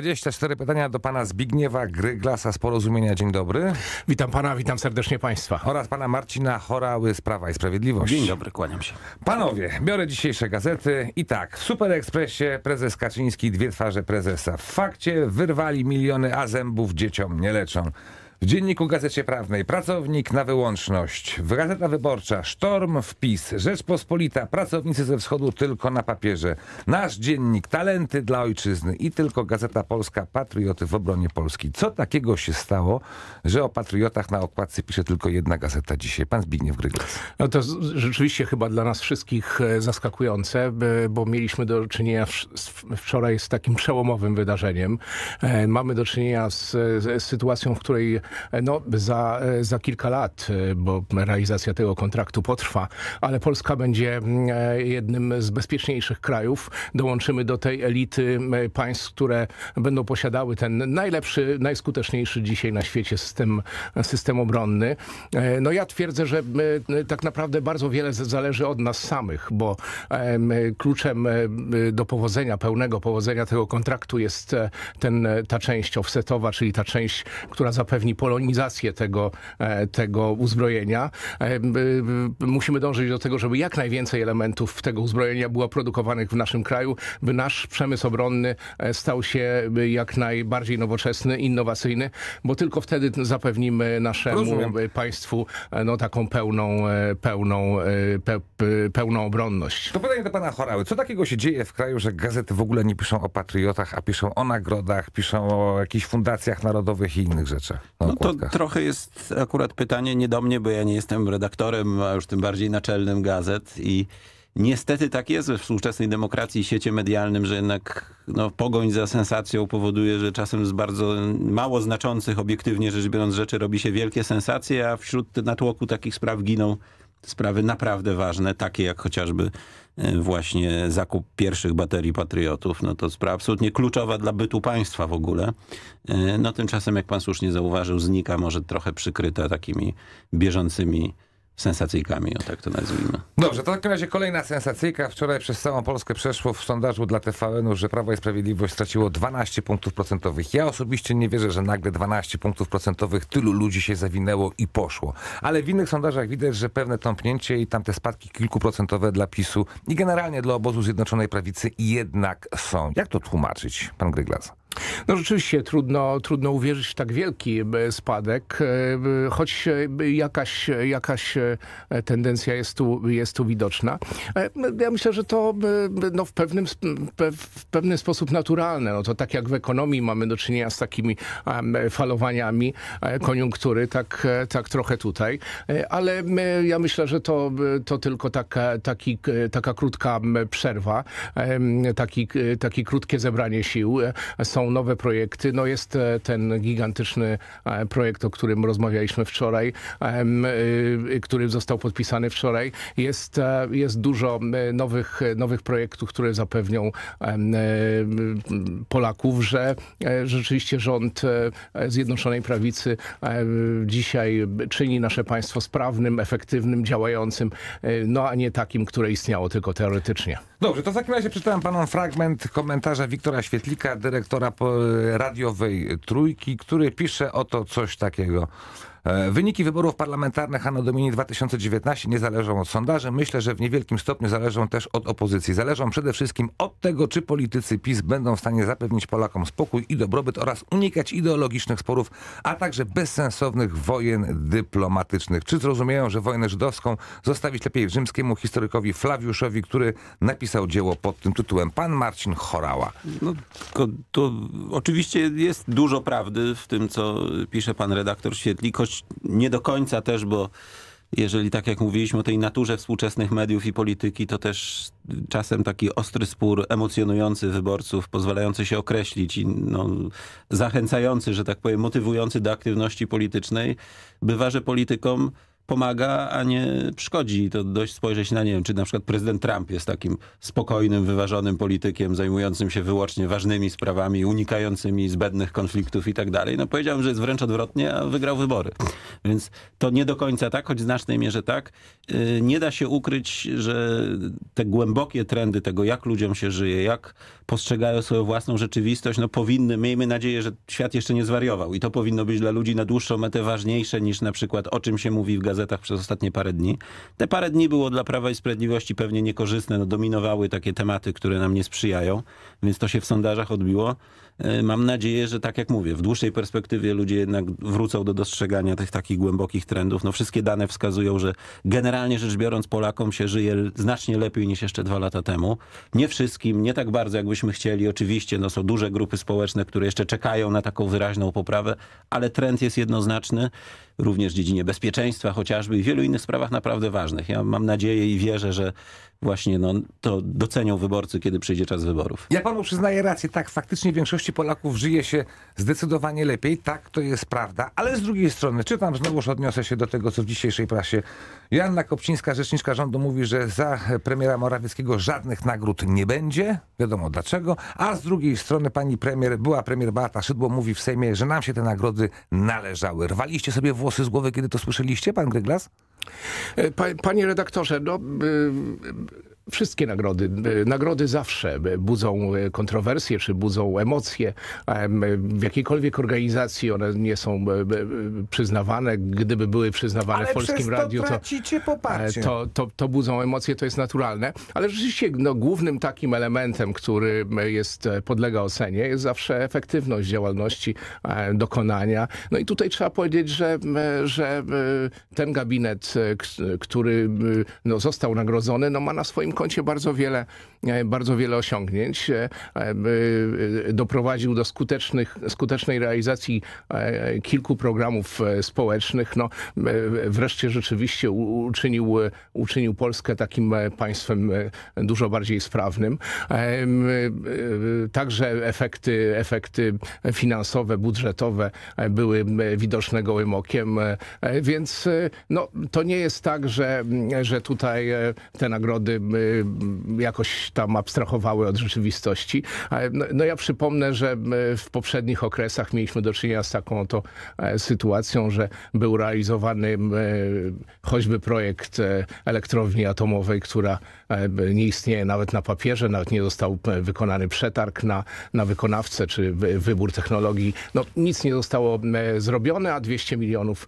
24 pytania do pana Zbigniewa Gryglasa z Porozumienia. Dzień dobry. Witam pana, witam serdecznie państwa. Oraz pana Marcina Chorały z Prawa i Sprawiedliwości. Dzień dobry, kłaniam się. Panowie, biorę dzisiejsze gazety i tak, w Superekspresie prezes Kaczyński, dwie twarze prezesa. W fakcie wyrwali miliony, a zębów dzieciom nie leczą. W dzienniku Gazecie Prawnej pracownik na wyłączność. W Gazeta Wyborcza sztorm wpis. Rzeczpospolita pracownicy ze wschodu tylko na papierze. Nasz dziennik talenty dla ojczyzny i tylko Gazeta Polska patrioty w obronie Polski. Co takiego się stało, że o patriotach na okładce pisze tylko jedna gazeta dzisiaj? Pan Zbigniew Gryglas. No to rzeczywiście chyba dla nas wszystkich e, zaskakujące, bo mieliśmy do czynienia wczoraj z takim przełomowym wydarzeniem. E, mamy do czynienia z, z sytuacją, w której no, za, za kilka lat, e, bo realizacja tego kontraktu potrwa, ale Polska będzie mm, e, jednym z bezpieczniejszych krajów. Dołączymy do tej elity państw, które będą posiadały ten najlepszy, najskuteczniejszy dzisiaj na świecie system, system obronny. E, no ja twierdzę, że tak naprawdę bardzo wiele zależy od nas samych, bo kluczem do powodzenia, pełnego powodzenia tego kontraktu jest ten, ta część offsetowa, czyli ta część, która zapewni polonizację tego, e, tego uzbrojenia. E, e, musimy dążyć do tego, żeby jak najwięcej elementów tego uzbrojenia było produkowanych w naszym kraju, by nasz przemysł obronny stał się jak najbardziej nowoczesny, innowacyjny, bo tylko wtedy zapewnimy naszemu Rozumiem. państwu no, taką pełną, pełną, pe, pełną obronność. To pytanie do pana Chorały. Co takiego się dzieje w kraju, że gazety w ogóle nie piszą o patriotach, a piszą o nagrodach, piszą o jakichś fundacjach narodowych i innych rzeczach? No to trochę jest akurat pytanie nie do mnie, bo ja nie jestem redaktorem, a już tym bardziej naczelnym gazet i niestety tak jest we współczesnej demokracji i siecie medialnym, że jednak no, pogoń za sensacją powoduje, że czasem z bardzo mało znaczących obiektywnie rzecz biorąc rzeczy robi się wielkie sensacje, a wśród natłoku takich spraw giną sprawy naprawdę ważne, takie jak chociażby e, właśnie zakup pierwszych baterii Patriotów, no to sprawa absolutnie kluczowa dla bytu państwa w ogóle. E, no tymczasem, jak pan słusznie zauważył, znika może trochę przykryta takimi bieżącymi sensacyjkami, o tak to nazwijmy. Dobrze, to w takim razie kolejna sensacyjka. Wczoraj przez całą Polskę przeszło w sondażu dla TVN-u, że Prawo i Sprawiedliwość straciło 12 punktów procentowych. Ja osobiście nie wierzę, że nagle 12 punktów procentowych tylu ludzi się zawinęło i poszło. Ale w innych sondażach widać, że pewne tąpnięcie i tamte spadki kilkuprocentowe dla PiSu i generalnie dla obozu Zjednoczonej Prawicy jednak są. Jak to tłumaczyć, pan Gryglas? No rzeczywiście trudno, trudno uwierzyć w tak wielki e, spadek, e, e, choć jakaś, jakaś tendencja jest tu, jest tu widoczna. Ja myślę, że to no, w, pewnym, w pewien sposób naturalne. No, to tak jak w ekonomii mamy do czynienia z takimi falowaniami koniunktury, tak, tak trochę tutaj. Ale ja myślę, że to, to tylko taka, taki, taka krótka przerwa, taki, takie krótkie zebranie sił. Są nowe projekty. No jest e, ten gigantyczny e, projekt, o którym rozmawialiśmy wczoraj, y, który został podpisany wczoraj. Jest, e, jest dużo nowych, nowych projektów, które zapewnią Polaków, że rzeczywiście rząd Zjednoczonej Prawicy dzisiaj czyni nasze państwo sprawnym, efektywnym, działającym, no a nie takim, które istniało tylko teoretycznie. Dobrze, to w takim razie przeczytałem panom fragment komentarza Wiktora Świetlika, dyrektora radiowej trójki, który pisze oto coś takiego. E, wyniki wyborów parlamentarnych Hanna Domini 2019 nie zależą od sondaży. Myślę, że w niewielkim stopniu zależą też od opozycji. Zależą przede wszystkim od tego, czy politycy PiS będą w stanie zapewnić Polakom spokój i dobrobyt oraz unikać ideologicznych sporów, a także bezsensownych wojen dyplomatycznych. Czy zrozumieją, że wojnę żydowską zostawić lepiej rzymskiemu historykowi Flawiuszowi, który napisał dzieło pod tym tytułem Pan Marcin Chorała? No, to, to oczywiście jest dużo prawdy w tym, co pisze pan redaktor Świetlik, choć nie do końca też, bo jeżeli tak jak mówiliśmy o tej naturze współczesnych mediów i polityki, to też czasem taki ostry spór emocjonujący wyborców, pozwalający się określić i no, zachęcający, że tak powiem, motywujący do aktywności politycznej, bywa, że politykom pomaga, a nie szkodzi. to dość spojrzeć na, nie wiem, czy na przykład prezydent Trump jest takim spokojnym, wyważonym politykiem, zajmującym się wyłącznie ważnymi sprawami, unikającymi zbędnych konfliktów i tak dalej. No powiedziałbym, że jest wręcz odwrotnie, a wygrał wybory. Więc to nie do końca tak, choć w znacznej mierze tak. Y, nie da się ukryć, że te głębokie trendy tego, jak ludziom się żyje, jak postrzegają swoją własną rzeczywistość, no powinny, miejmy nadzieję, że świat jeszcze nie zwariował. I to powinno być dla ludzi na dłuższą metę ważniejsze niż na przykład o czym się mówi w gazetach przez ostatnie parę dni. Te parę dni było dla Prawa i Sprawiedliwości pewnie niekorzystne, no dominowały takie tematy, które nam nie sprzyjają, więc to się w sondażach odbiło. E, mam nadzieję, że tak jak mówię, w dłuższej perspektywie ludzie jednak wrócą do dostrzegania tych takich głębokich trendów. No wszystkie dane wskazują, że generalnie rzecz biorąc Polakom się żyje znacznie lepiej niż jeszcze dwa lata temu. Nie wszystkim, nie tak bardzo jakbyśmy chcieli. Oczywiście no, są duże grupy społeczne, które jeszcze czekają na taką wyraźną poprawę, ale trend jest jednoznaczny. Również w dziedzinie bezpieczeństwa chociażby i wielu innych sprawach naprawdę ważnych. Ja mam nadzieję i wierzę, że właśnie no, to docenią wyborcy, kiedy przyjdzie czas wyborów. Ja panu przyznaję rację, tak, faktycznie większość większości Polaków żyje się zdecydowanie lepiej, tak, to jest prawda, ale z drugiej strony, czytam, znowuż odniosę się do tego, co w dzisiejszej prasie, Joanna Kopcińska, rzeczniczka rządu, mówi, że za premiera Morawieckiego żadnych nagród nie będzie, wiadomo dlaczego, a z drugiej strony pani premier, była premier Beata Szydło, mówi w Sejmie, że nam się te nagrody należały. Rwaliście sobie włosy z głowy, kiedy to słyszeliście, pan Gryglas? E, panie redaktorze, no, e, Wszystkie nagrody. E, nagrody zawsze e, budzą e, kontrowersje czy budzą emocje. W jakiejkolwiek organizacji one nie są przyznawane. Gdyby były przyznawane Ale w Polskim Radiu, to, to, to, to, budzą emocje, to jest naturalne. Ale rzeczywiście no, głównym takim elementem, który jest podlega ocenie, jest zawsze efektywność działalności, dokonania. No i tutaj trzeba powiedzieć, że, że ten gabinet, który no, został nagrodzony, no, ma na swoim tym koncie bardzo wiele, e, bardzo wiele osiągnięć. E, e, doprowadził do skutecznych, skutecznej realizacji kilku programów społecznych. No, wreszcie rzeczywiście uczynił, uczynił Polskę takim państwem dużo bardziej sprawnym. Także efekty, efekty finansowe, budżetowe były widoczne gołym okiem, więc no, to nie jest tak, że, że tutaj te nagrody Y, jakoś tam abstrahowały od rzeczywistości. No, no ja przypomnę, że w poprzednich okresach mieliśmy do czynienia z taką oto e, sytuacją, że był realizowany e, choćby projekt e, elektrowni atomowej, która nie istnieje nawet na papierze, nawet nie został wykonany przetarg na, na wykonawcę czy wybór technologii. No, nic nie zostało zrobione, a 200 milionów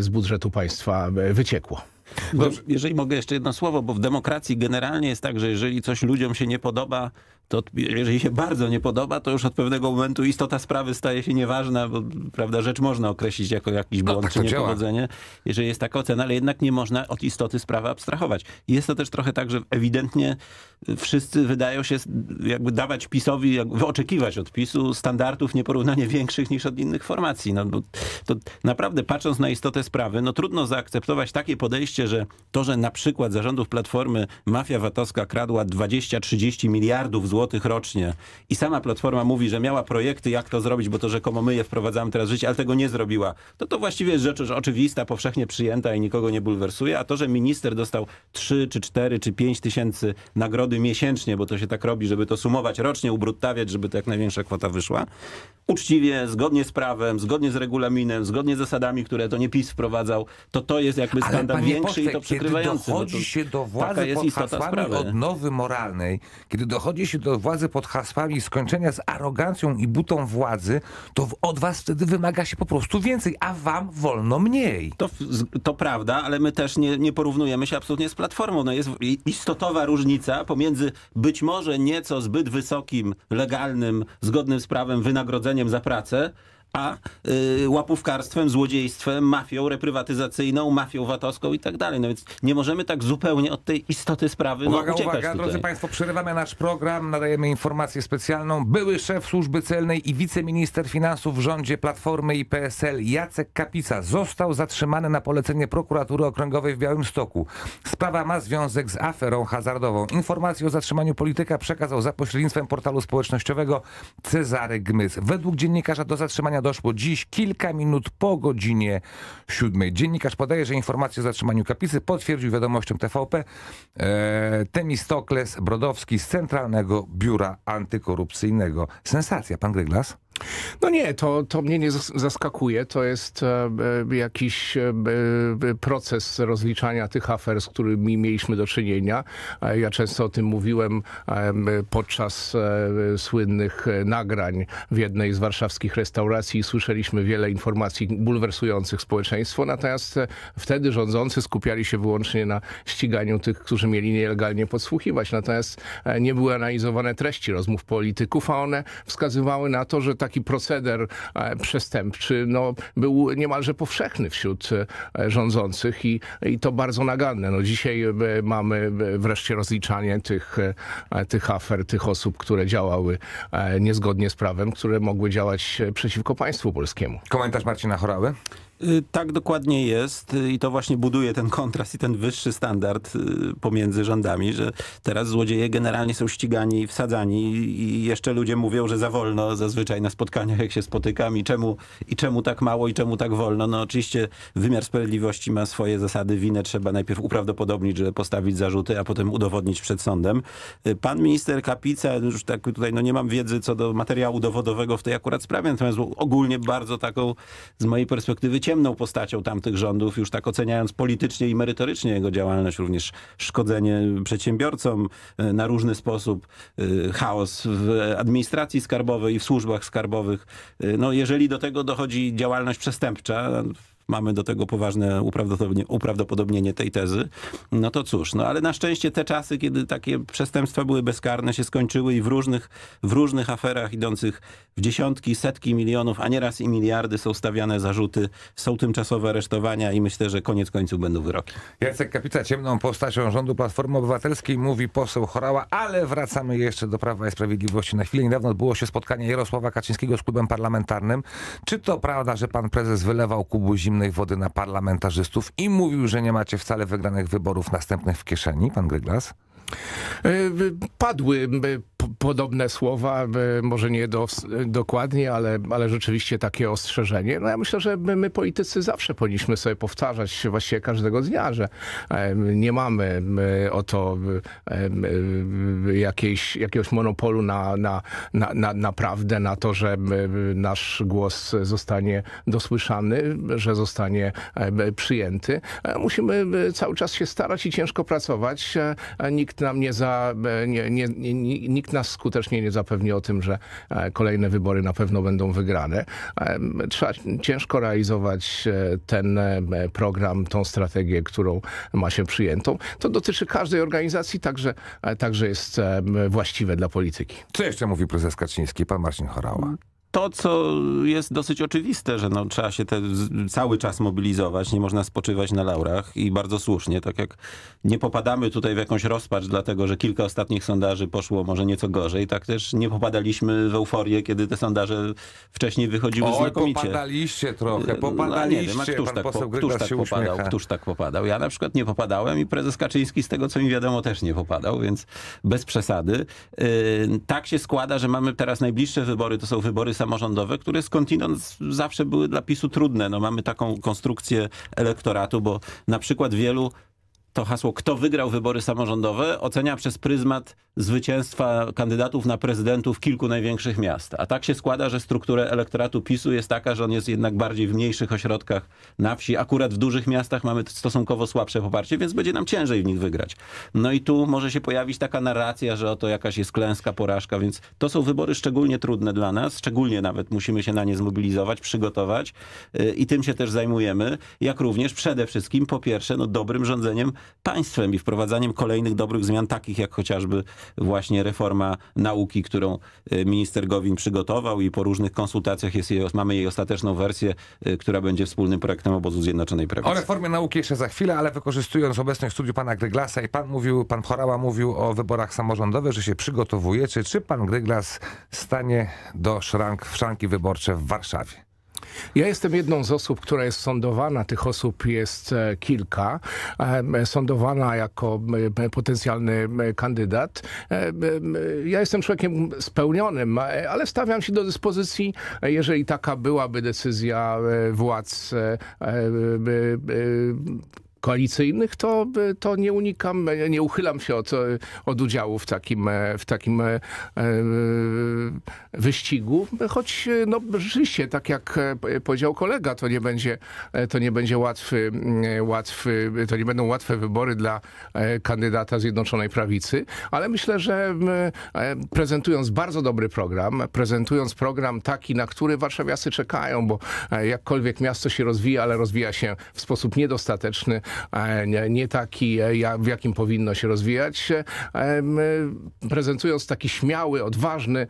z budżetu państwa wyciekło. Bo, jeżeli mogę jeszcze jedno słowo, bo w demokracji generalnie jest tak, że jeżeli coś ludziom się nie podoba, to jeżeli się bardzo nie podoba, to już od pewnego momentu istota sprawy staje się nieważna, bo prawda, rzecz można określić jako jakiś no, błąd no, tak czy niepowodzenie, działa. jeżeli jest taka ocena, ale jednak nie można od istoty sprawy abstrahować. Jest to też trochę tak, że ewidentnie y, wszyscy wydają się jakby dawać PiSowi, jakby oczekiwać od PiSu standardów nieporównanie większych niż od innych formacji. No, bo to naprawdę patrząc na istotę sprawy, no trudno zaakceptować takie podejście, że to, że na przykład zarządów Platformy mafia VAT-owska kradła 20-30 miliardów złotych zł rocznie i sama Platforma mówi, że miała projekty, jak to zrobić, bo to rzekomo my je wprowadzamy teraz w życie, ale tego nie zrobiła, to to właściwie jest rzecz oczywista, powszechnie przyjęta i nikogo nie bulwersuje, a to, że minister dostał 3 czy 4 czy 5 tysięcy nagrody miesięcznie, bo to się tak robi, żeby to sumować rocznie, ubruttawiać, żeby to jak największa kwota wyszła, uczciwie, zgodnie z prawem, zgodnie z regulaminem, zgodnie z zasadami, które to nie PiS wprowadzał, to to jest jakby skandal większy pośle, i to przykrywający. Kiedy no dochodzi się do władzy jest pod hasłami odnowy moralnej, kiedy dochodzi się do władzy pod hasłami skończenia z arogancją i butą władzy, to od was wtedy wymaga się po prostu więcej, a wam wolno mniej. To, to prawda, ale my też nie, nie porównujemy się absolutnie z Platformą. No jest istotowa różnica pomiędzy być może nieco zbyt wysokim, legalnym, zgodnym z prawem wynagrodzeniem wynagrodzeniem za pracę, a y, łapówkarstwem, złodziejstwem, mafią reprywatyzacyjną, mafią VAT-owską i tak dalej. No więc nie możemy tak zupełnie od tej istoty sprawy no, uwaga, no, uciekać Uwaga, uwaga, drodzy Państwo, przerywamy nasz program, nadajemy informację specjalną. Były szef służby celnej i wiceminister finansów w rządzie Platformy i PSL Jacek Kapica został zatrzymany na polecenie prokuratury okręgowej w Białymstoku. Sprawa ma związek z aferą hazardową. Informację o zatrzymaniu polityka przekazał za pośrednictwem portalu społecznościowego Cezary Gmyz. Według dziennikarza do zatrzymania doszło dziś kilka minut po godzinie siódmej. Dziennikarz podaje, że informację o zatrzymaniu kapisy potwierdził wiadomością TVP e, Temistokles Brodowski z Centralnego Biura Antykorupcyjnego. Sensacja, pan Gryglas? No nie, to, to mnie nie zaskakuje. To jest e, e jakiś e, e, proces rozliczania tych afer, z którymi mieliśmy do czynienia. E, ja często o tym mówiłem e, podczas słynnych nagrań w jednej z warszawskich restauracji. Słyszeliśmy wiele informacji bulwersujących społeczeństwo, natomiast wtedy rządzący skupiali się wyłącznie na ściganiu tych, którzy mieli nielegalnie podsłuchiwać. Natomiast nie były analizowane treści rozmów polityków, a one wskazywały na to, że tak taki proceder e, przestępczy no, był niemalże powszechny wśród e, rządzących i, i to bardzo naganne. No, dzisiaj e, mamy wreszcie rozliczanie tych, tych afer, tych osób, które działały niezgodnie z prawem, które mogły działać przeciwko państwu polskiemu. Komentarz Marcina Chorały. Y, tak dokładnie jest y, i to właśnie buduje ten kontrast i ten wyższy standard y, pomiędzy rządami, że teraz złodzieje generalnie są ścigani i wsadzani i jeszcze ludzie mówią, że za wolno zazwyczaj na spotkaniach jak się spotykam i czemu, i czemu tak mało i czemu tak wolno. No oczywiście wymiar sprawiedliwości ma swoje zasady, winę trzeba najpierw uprawdopodobnić, żeby postawić zarzuty, a potem udowodnić przed sądem. Pan minister Kapica, już tak tutaj no nie mam wiedzy co do materiału dowodowego w tej akurat sprawie, natomiast ogólnie bardzo taką z mojej perspektywy ciężką ciemną postacią tamtych rządów, już tak oceniając politycznie i merytorycznie jego działalność, również szkodzenie przedsiębiorcom e, na różny sposób, e, chaos w administracji skarbowej i w służbach skarbowych. E, no, jeżeli do tego dochodzi działalność przestępcza, mamy do tego poważne uprawdopodobnienie, tej tezy. No to cóż, no ale na szczęście te czasy, kiedy takie przestępstwa były bezkarne, się skończyły i w różnych, w różnych aferach idących w dziesiątki, setki milionów, a nieraz i miliardy są stawiane zarzuty, są tymczasowe aresztowania i myślę, że koniec końców będą wyroki. Jacek Kapica ciemną postacią rządu Platformy Obywatelskiej mówi poseł Chorała, ale wracamy jeszcze do Prawa i Sprawiedliwości. Na chwilę niedawno odbyło się spotkanie Jarosława Kaczyńskiego z klubem parlamentarnym. Czy to prawda, że pan prezes wylewał kubu zimnej zimnej wody na parlamentarzystów i mówił, że nie macie wcale wygranych wyborów następnych w kieszeni, pan Gryglas? E, padły e, podobne słowa, e, może nie do, dokładnie, ale, ale rzeczywiście takie ostrzeżenie. No ja myślę, że my, my politycy zawsze powinniśmy sobie powtarzać właściwie każdego dnia, że e, nie mamy e, oto jakiejś, jakiegoś monopolu na, na, na, na, na prawdę, na to, że nasz głos zostanie dosłyszany, że zostanie przyjęty. Musimy cały czas się starać i ciężko pracować. Nikt nam nie za, nie, nie, nikt nas skutecznie nie zapewni o tym, że e, kolejne wybory na pewno będą wygrane. E, trzeba ciężko realizować e, ten program, tą strategię, którą ma się przyjętą. To dotyczy każdej organizacji, także, także jest właściwe dla polityki. Co jeszcze mówi prezes Kaczyński, pan Marcin Chorała? to, co jest dosyć oczywiste, że no, trzeba się te, cały czas mobilizować, nie można spoczywać na laurach i bardzo słusznie, tak jak nie popadamy tutaj w jakąś rozpacz, dlatego że kilka ostatnich sondaży poszło może nieco gorzej, tak też nie popadaliśmy w euforię, kiedy te sondaże wcześniej wychodziły Oj, znakomicie. popadaliście trochę, popadaliście. No, nie wiem, któż tak, po, któż tak popadał, któż tak popadał. Ja na przykład nie popadałem i prezes Kaczyński z tego, co mi wiadomo, też nie popadał, więc bez przesady. Yy, tak się składa, że mamy teraz najbliższe wybory, to są wybory samorządowe, które skądinąd zawsze były dla PiSu trudne. No mamy taką konstrukcję elektoratu, bo na przykład wielu to hasło, kto wygrał wybory samorządowe, ocenia przez pryzmat zwycięstwa kandydatów na prezydentów kilku największych miast. A tak się składa, że struktura elektoratu PiSu jest taka, że on jest jednak bardziej w mniejszych ośrodkach na wsi. Akurat w dużych miastach mamy stosunkowo słabsze poparcie, więc będzie nam ciężej w nich wygrać. No i tu może się pojawić taka narracja, że oto jakaś jest klęska, porażka, więc to są wybory szczególnie trudne dla nas, szczególnie nawet musimy się na nie zmobilizować, przygotować y, i tym się też zajmujemy, jak również przede wszystkim po pierwsze no, dobrym rządzeniem państwem i wprowadzaniem kolejnych dobrych zmian, takich jak chociażby właśnie reforma nauki, którą y, minister Gowin przygotował i po różnych konsultacjach jest jej, mamy jej ostateczną wersję, y, która będzie wspólnym projektem obozu Zjednoczonej Prawicy. O reformie nauki jeszcze za chwilę, ale wykorzystując obecność w studiu pana Gryglasa i pan mówił, pan Chorała mówił o wyborach samorządowych, że się przygotowuje. Czy pan Gryglas stanie do szrank, w szranki wyborcze w Warszawie? Ja jestem jedną z osób, która jest sądowana. Tych osób jest e, kilka. Sądowana jako potencjalny kandydat. Ja jestem człowiekiem spełnionym, e, ale stawiam się do dyspozycji, e, jeżeli taka byłaby decyzja władz koalicyjnych, to, to nie unikam, nie uchylam się od, od udziału w takim, w takim e, wyścigu, choć no, rzeczywiście, tak jak powiedział kolega, to nie będzie, to nie będzie łatwy, łatwy, to nie będą łatwe wybory dla e, kandydata Zjednoczonej Prawicy, ale myślę, że e, prezentując bardzo dobry program, prezentując program taki, na który warszawiacy czekają, bo jakkolwiek miasto się rozwija, ale rozwija się w sposób niedostateczny, E, nie taki, e, w jakim powinno się rozwijać e, prezentując taki śmiały, odważny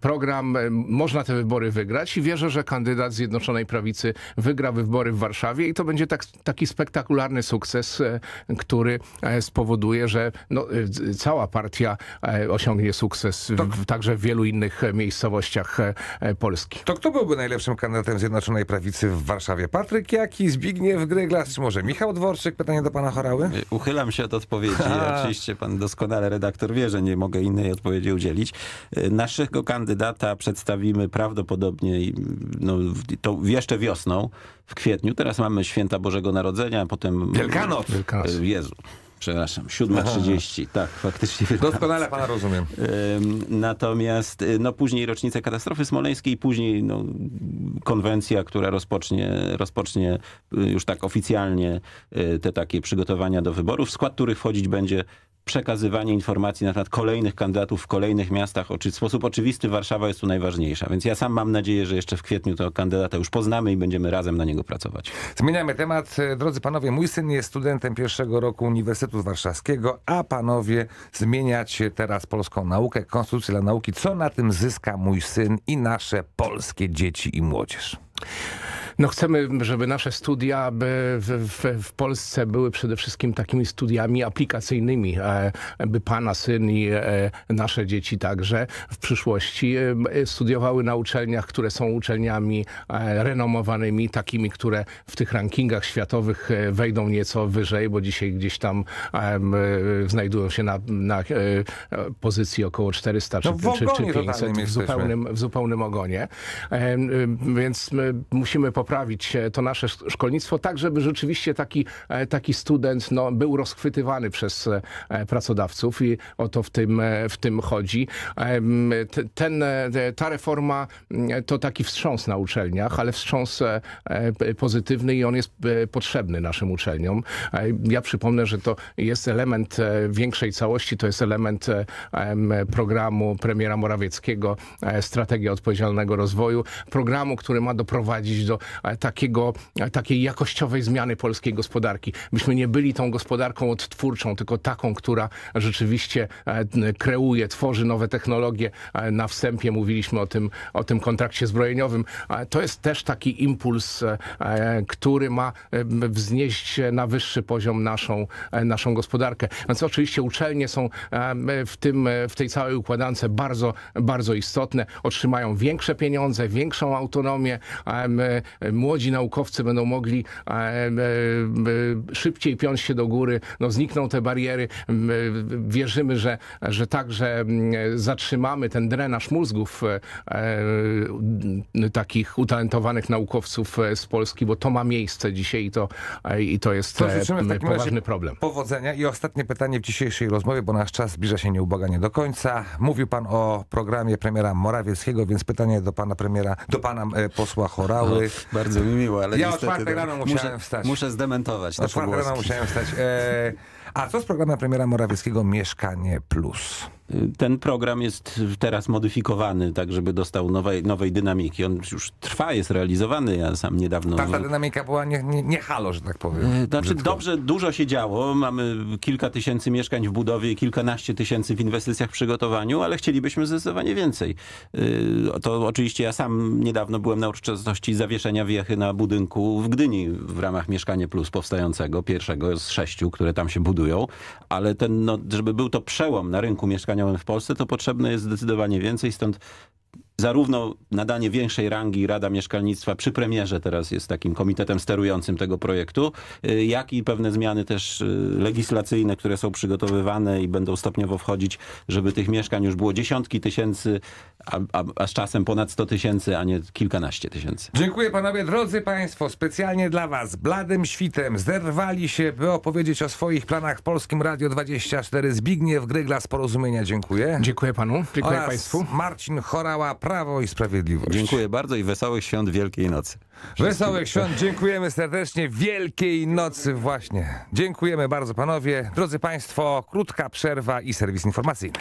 program, można te wybory wygrać i wierzę, że kandydat Zjednoczonej Prawicy wygra wybory w Warszawie i to będzie tak, taki spektakularny sukces, który spowoduje, że no, cała partia osiągnie sukces to, także w wielu innych miejscowościach Polski. To kto byłby najlepszym kandydatem Zjednoczonej Prawicy w Warszawie? Patryk Jaki, Zbigniew Grygla, czy może Michał Dworczyk? Pytanie do pana Chorały. Y, uchylam się od odpowiedzi. Ha. Oczywiście pan doskonale redaktor wie, że nie mogę innej odpowiedzi udzielić. Y, naszego kandydata przedstawimy prawdopodobnie no, to jeszcze wiosną, w kwietniu. Teraz mamy święta Bożego Narodzenia, potem... Wielkanoc! Wielkanoc. Y, Jezu przepraszam, 7.30, tak, faktycznie. Doskonale pana rozumiem. Natomiast y, no, później rocznica katastrofy smoleńskiej, później no, konwencja, która rozpocznie, rozpocznie y, już tak oficjalnie y, te takie przygotowania do wyborów, w skład których wchodzić będzie przekazywanie informacji na temat kolejnych kandydatów w kolejnych miastach. Oczy, w sposób oczywisty Warszawa jest tu najważniejsza. Więc ja sam mam nadzieję, że jeszcze w kwietniu to kandydata już poznamy i będziemy razem na niego pracować. Zmieniamy temat. Drodzy panowie, mój syn jest studentem pierwszego roku Uniwersytetu Instytutu Warszawskiego, a panowie zmieniacie teraz polską naukę, konstytucję dla nauki. Co na tym zyska mój syn i nasze polskie dzieci i młodzież? No chcemy, żeby nasze studia by w, w, w, Polsce były przede wszystkim takimi studiami aplikacyjnymi, e, by pana syn i e, nasze dzieci także w przyszłości e, studiowały na uczelniach, które są uczelniami renomowanymi, takimi, które w tych rankingach światowych wejdą nieco wyżej, bo dzisiaj gdzieś tam znajdują się na, na pozycji około 400 no, czy, czy 500 w zupełnym, w zupełnym ogonie. Więc musimy po poprawić e, to nasze szkolnictwo, tak żeby rzeczywiście taki, e, taki student no, był rozchwytywany przez e, pracodawców i o to w tym, w tym chodzi. Ten, ta reforma mm, to taki wstrząs na uczelniach, ale wstrząs pozytywny i on jest potrzebny naszym uczelniom. Ja przypomnę, że to jest element większej całości, to jest element programu premiera Morawieckiego, Strategia Odpowiedzialnego Rozwoju, programu, który ma doprowadzić do E, takiego, e, takiej jakościowej zmiany polskiej gospodarki. Byśmy nie byli tą gospodarką odtwórczą, tylko taką, która rzeczywiście e, kreuje, tworzy nowe technologie. Na wstępie mówiliśmy o tym, o tym kontrakcie zbrojeniowym. To jest też taki impuls, który ma wznieść na wyższy poziom naszą, naszą gospodarkę. Więc oczywiście uczelnie są w, tym, w tej całej układance bardzo, bardzo istotne. Otrzymają większe pieniądze, większą autonomię, E, młodzi naukowcy będą mogli e, e, szybciej piąć się do góry, no znikną te bariery. Wierzymy, że, że także zatrzymamy ten drenaż mózgów takich utalentowanych naukowców z Polski, bo to ma miejsce dzisiaj i to, i to jest to poważny problem. Powodzenia i ostatnie pytanie w dzisiejszej rozmowie, bo nasz czas zbliża się nieubłaganie do końca. Mówił pan o programie premiera Morawieckiego, więc pytanie do pana premiera, do pana posła Chorały. No. Bardzo mi miło, ale ja niestety, o czwartej no, rano musiałem muszę, wstać. Muszę zdementować O czwartej rano musiałem wstać. E, a co z programem premiera Morawieckiego Mieszkanie Plus? Ten program jest teraz modyfikowany, tak żeby dostał nowej, nowej dynamiki. On już trwa, jest realizowany. Ja sam niedawno... Ta, ta dynamika była nie, nie, nie halo, że tak powiem. E, znaczy brzydko. dobrze, dużo się działo. Mamy kilka tysięcy mieszkań w budowie i kilkanaście tysięcy w inwestycjach w przygotowaniu, ale chcielibyśmy zdecydowanie więcej. E, to oczywiście ja sam niedawno byłem na uroczystości zawieszenia wiechy na budynku w Gdyni w ramach Mieszkanie Plus powstającego, pierwszego z sześciu, które tam się budują, ale ten, no, żeby był to przełom na rynku mieszkania w Polsce, to potrzebne jest zdecydowanie więcej, stąd zarówno nadanie większej rangi Rada Mieszkalnictwa przy premierze teraz jest takim komitetem sterującym tego projektu, y, jak i pewne zmiany też y, legislacyjne, które są przygotowywane i będą stopniowo wchodzić, żeby tych mieszkań już było dziesiątki tysięcy, a, a, a z czasem ponad 100 tysięcy, a nie kilkanaście tysięcy. Dziękuję panowie. Drodzy państwo, specjalnie dla was, bladym świtem zerwali się, by opowiedzieć o swoich planach w Polskim Radio 24 Zbigniew Grygla z Porozumienia. Dziękuję. Dziękuję panu. Dziękuję państwu. Marcin Chorała, Prawo i Sprawiedliwość. Dziękuję bardzo i wesołych świąt Wielkiej Nocy. Wesołych świąt, dziękujemy serdecznie. Wielkiej Nocy właśnie. Dziękujemy bardzo panowie. Drodzy państwo, krótka przerwa i serwis informacyjny.